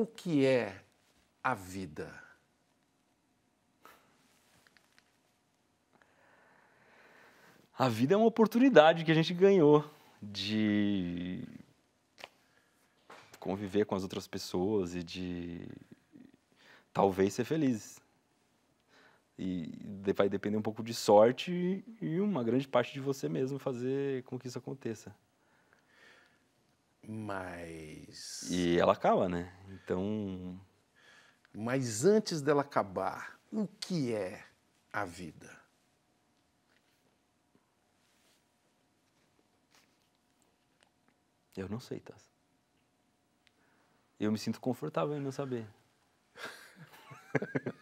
o que é a vida? A vida é uma oportunidade que a gente ganhou de conviver com as outras pessoas e de talvez ser feliz. E vai depender um pouco de sorte e uma grande parte de você mesmo fazer com que isso aconteça. Mas. E ela acaba, né? Então. Mas antes dela acabar, o que é a vida? Eu não sei, Tassi. Eu me sinto confortável em não saber.